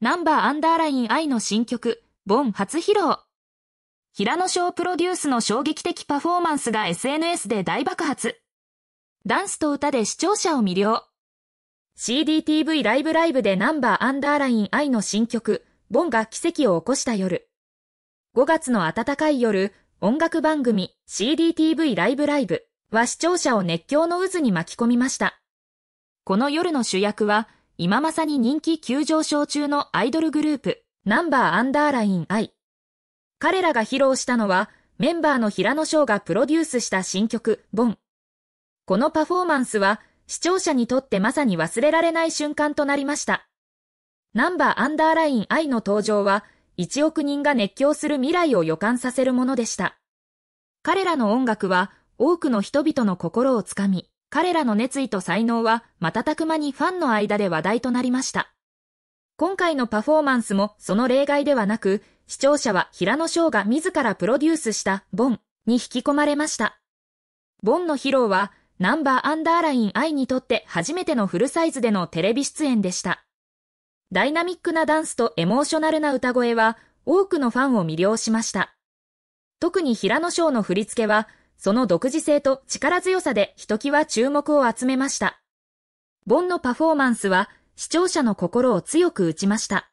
ナンバーアンダーライン I の新曲、ボン初披露。平野翔プロデュースの衝撃的パフォーマンスが SNS で大爆発。ダンスと歌で視聴者を魅了。CDTV ライブライブでナンバーアンダーライン I の新曲、ボンが奇跡を起こした夜。5月の暖かい夜、音楽番組 CDTV ライブライブは視聴者を熱狂の渦に巻き込みました。この夜の主役は今まさに人気急上昇中のアイドルグループ、ナンバーアンダーライン I。彼らが披露したのは、メンバーの平野翔がプロデュースした新曲、ボン。このパフォーマンスは、視聴者にとってまさに忘れられない瞬間となりました。ナンバーアンダーライン I の登場は、1億人が熱狂する未来を予感させるものでした。彼らの音楽は、多くの人々の心をつかみ、彼らの熱意と才能は瞬く間にファンの間で話題となりました。今回のパフォーマンスもその例外ではなく、視聴者は平野翔が自らプロデュースしたボンに引き込まれました。ボンの披露はナンバーアンダーライン I にとって初めてのフルサイズでのテレビ出演でした。ダイナミックなダンスとエモーショナルな歌声は多くのファンを魅了しました。特に平野翔の振り付けはその独自性と力強さでひときわ注目を集めました。ボンのパフォーマンスは視聴者の心を強く打ちました。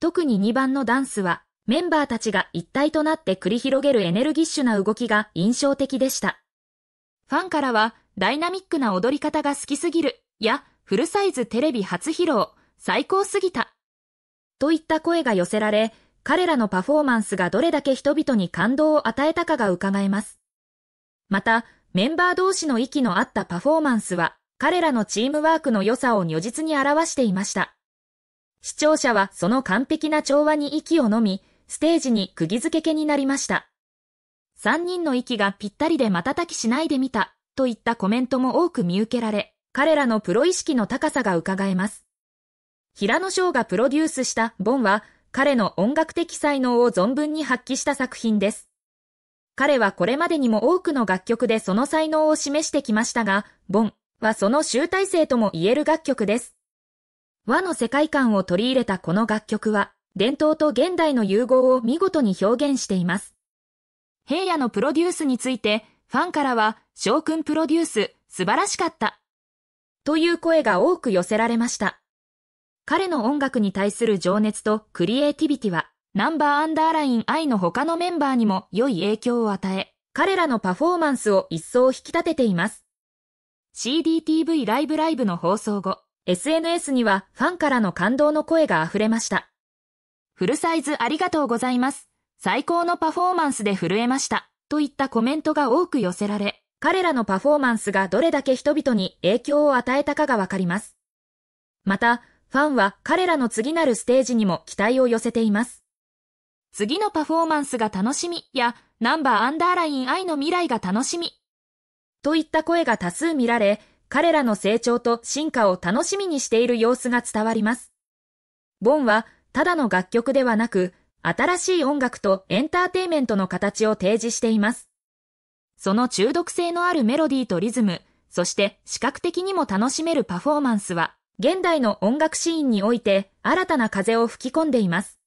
特に2番のダンスはメンバーたちが一体となって繰り広げるエネルギッシュな動きが印象的でした。ファンからはダイナミックな踊り方が好きすぎるやフルサイズテレビ初披露最高すぎたといった声が寄せられ彼らのパフォーマンスがどれだけ人々に感動を与えたかが伺えます。また、メンバー同士の息の合ったパフォーマンスは、彼らのチームワークの良さを如実に表していました。視聴者はその完璧な調和に息をのみ、ステージに釘付けになりました。3人の息がぴったりで瞬きしないでみた、といったコメントも多く見受けられ、彼らのプロ意識の高さが伺えます。平野翔がプロデュースしたボンは、彼の音楽的才能を存分に発揮した作品です。彼はこれまでにも多くの楽曲でその才能を示してきましたが、ボンはその集大成とも言える楽曲です。和の世界観を取り入れたこの楽曲は、伝統と現代の融合を見事に表現しています。平野のプロデュースについて、ファンからは、翔くんプロデュース、素晴らしかった。という声が多く寄せられました。彼の音楽に対する情熱とクリエイティビティは、ナンバーアンダーライン I の他のメンバーにも良い影響を与え、彼らのパフォーマンスを一層引き立てています。CDTV ライブライブの放送後、SNS にはファンからの感動の声が溢れました。フルサイズありがとうございます。最高のパフォーマンスで震えました。といったコメントが多く寄せられ、彼らのパフォーマンスがどれだけ人々に影響を与えたかがわかります。また、ファンは彼らの次なるステージにも期待を寄せています。次のパフォーマンスが楽しみやナンバーアンダーライン愛の未来が楽しみといった声が多数見られ、彼らの成長と進化を楽しみにしている様子が伝わります。ボンはただの楽曲ではなく、新しい音楽とエンターテイメントの形を提示しています。その中毒性のあるメロディーとリズム、そして視覚的にも楽しめるパフォーマンスは、現代の音楽シーンにおいて新たな風を吹き込んでいます。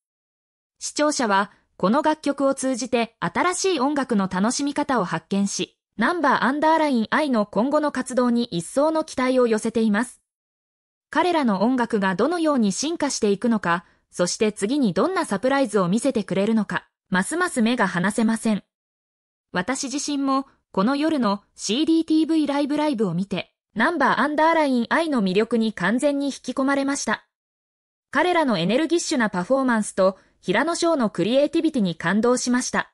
視聴者はこの楽曲を通じて新しい音楽の楽しみ方を発見し、ナンバーアンダーライン I の今後の活動に一層の期待を寄せています。彼らの音楽がどのように進化していくのか、そして次にどんなサプライズを見せてくれるのか、ますます目が離せません。私自身もこの夜の CDTV ライブライブを見て、ナンバーアンダーライン I の魅力に完全に引き込まれました。彼らのエネルギッシュなパフォーマンスと平野翔のクリエイティビティに感動しました。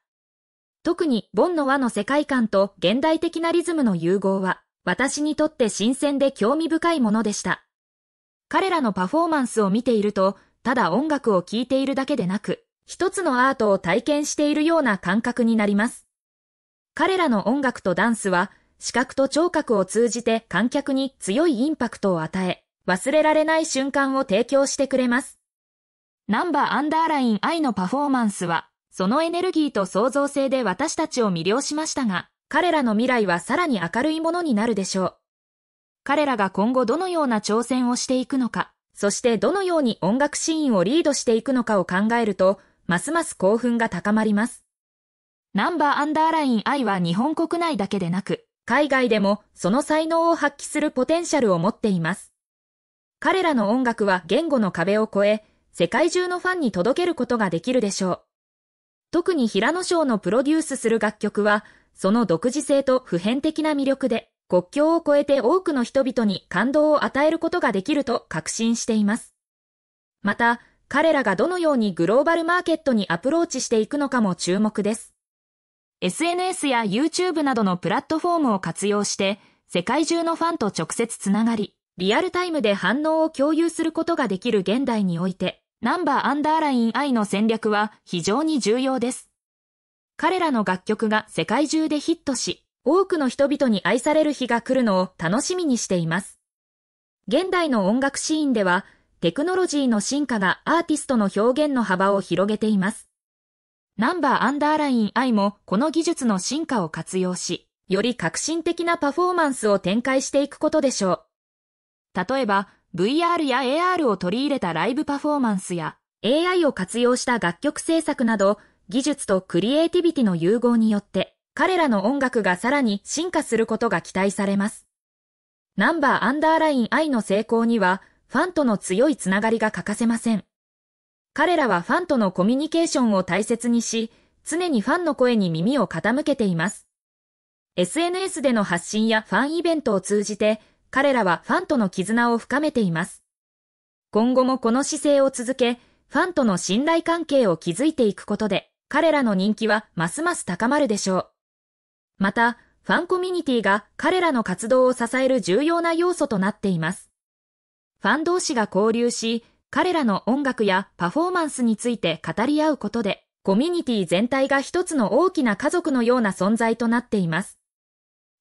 特に、ボンの和の世界観と現代的なリズムの融合は、私にとって新鮮で興味深いものでした。彼らのパフォーマンスを見ていると、ただ音楽を聴いているだけでなく、一つのアートを体験しているような感覚になります。彼らの音楽とダンスは、視覚と聴覚を通じて観客に強いインパクトを与え、忘れられない瞬間を提供してくれます。ナンバーアンダーライン I のパフォーマンスは、そのエネルギーと創造性で私たちを魅了しましたが、彼らの未来はさらに明るいものになるでしょう。彼らが今後どのような挑戦をしていくのか、そしてどのように音楽シーンをリードしていくのかを考えると、ますます興奮が高まります。ナンバーアンダーライン I は日本国内だけでなく、海外でもその才能を発揮するポテンシャルを持っています。彼らの音楽は言語の壁を越え、世界中のファンに届けることができるでしょう。特に平野賞のプロデュースする楽曲は、その独自性と普遍的な魅力で、国境を越えて多くの人々に感動を与えることができると確信しています。また、彼らがどのようにグローバルマーケットにアプローチしていくのかも注目です。SNS や YouTube などのプラットフォームを活用して、世界中のファンと直接つながり、リアルタイムで反応を共有することができる現代において、ナンバーアンダーライン I の戦略は非常に重要です。彼らの楽曲が世界中でヒットし、多くの人々に愛される日が来るのを楽しみにしています。現代の音楽シーンでは、テクノロジーの進化がアーティストの表現の幅を広げています。ナンバーアンダーライン I もこの技術の進化を活用し、より革新的なパフォーマンスを展開していくことでしょう。例えば、VR や AR を取り入れたライブパフォーマンスや AI を活用した楽曲制作など技術とクリエイティビティの融合によって彼らの音楽がさらに進化することが期待されます。ナンバーアンダーライン I の成功にはファンとの強いつながりが欠かせません。彼らはファンとのコミュニケーションを大切にし、常にファンの声に耳を傾けています。SNS での発信やファンイベントを通じて、彼らはファンとの絆を深めています。今後もこの姿勢を続け、ファンとの信頼関係を築いていくことで、彼らの人気はますます高まるでしょう。また、ファンコミュニティが彼らの活動を支える重要な要素となっています。ファン同士が交流し、彼らの音楽やパフォーマンスについて語り合うことで、コミュニティ全体が一つの大きな家族のような存在となっています。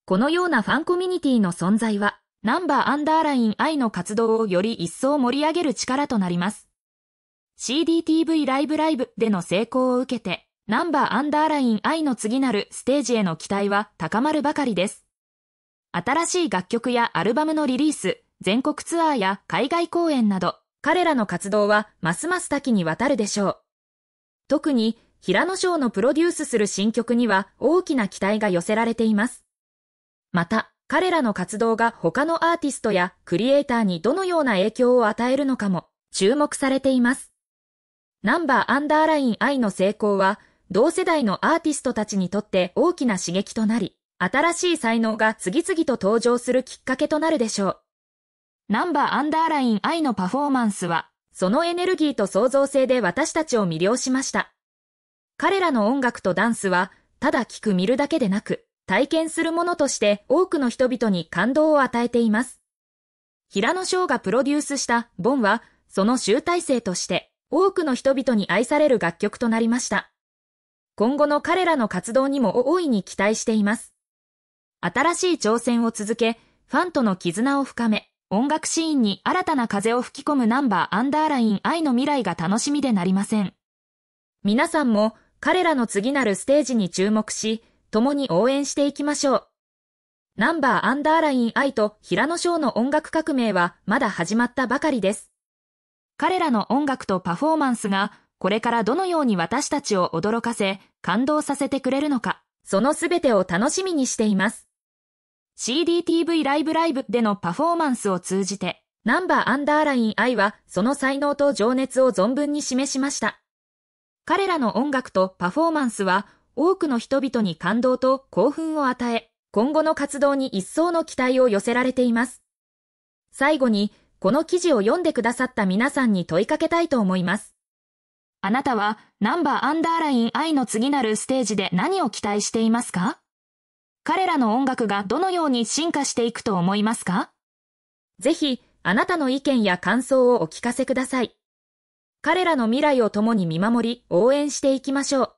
このようなファンコミュニティの存在は、ナンバーアンダーライン I の活動をより一層盛り上げる力となります。CDTV ライブライブでの成功を受けて、ナンバーアンダーライン I の次なるステージへの期待は高まるばかりです。新しい楽曲やアルバムのリリース、全国ツアーや海外公演など、彼らの活動はますます多岐にわたるでしょう。特に、平野翔のプロデュースする新曲には大きな期待が寄せられています。また、彼らの活動が他のアーティストやクリエイターにどのような影響を与えるのかも注目されています。ナンバーアンダーライン I の成功は、同世代のアーティストたちにとって大きな刺激となり、新しい才能が次々と登場するきっかけとなるでしょう。ナンバーアンダーライン I のパフォーマンスは、そのエネルギーと創造性で私たちを魅了しました。彼らの音楽とダンスは、ただ聴く見るだけでなく、体験するものとして多くの人々に感動を与えています。平野翔がプロデュースしたボンは、その集大成として多くの人々に愛される楽曲となりました。今後の彼らの活動にも大いに期待しています。新しい挑戦を続け、ファンとの絆を深め、音楽シーンに新たな風を吹き込むナンバーアンダーライン愛の未来が楽しみでなりません。皆さんも彼らの次なるステージに注目し、共に応援していきましょう。ナンバーアンダーライン愛と平野翔の音楽革命はまだ始まったばかりです。彼らの音楽とパフォーマンスがこれからどのように私たちを驚かせ感動させてくれるのか、その全てを楽しみにしています。CDTV ライブライブでのパフォーマンスを通じて、ナンバーアンダーライン愛はその才能と情熱を存分に示しました。彼らの音楽とパフォーマンスは多くの人々に感動と興奮を与え、今後の活動に一層の期待を寄せられています。最後に、この記事を読んでくださった皆さんに問いかけたいと思います。あなたは、ナンバーアンダーライン I の次なるステージで何を期待していますか彼らの音楽がどのように進化していくと思いますかぜひ、あなたの意見や感想をお聞かせください。彼らの未来を共に見守り、応援していきましょう。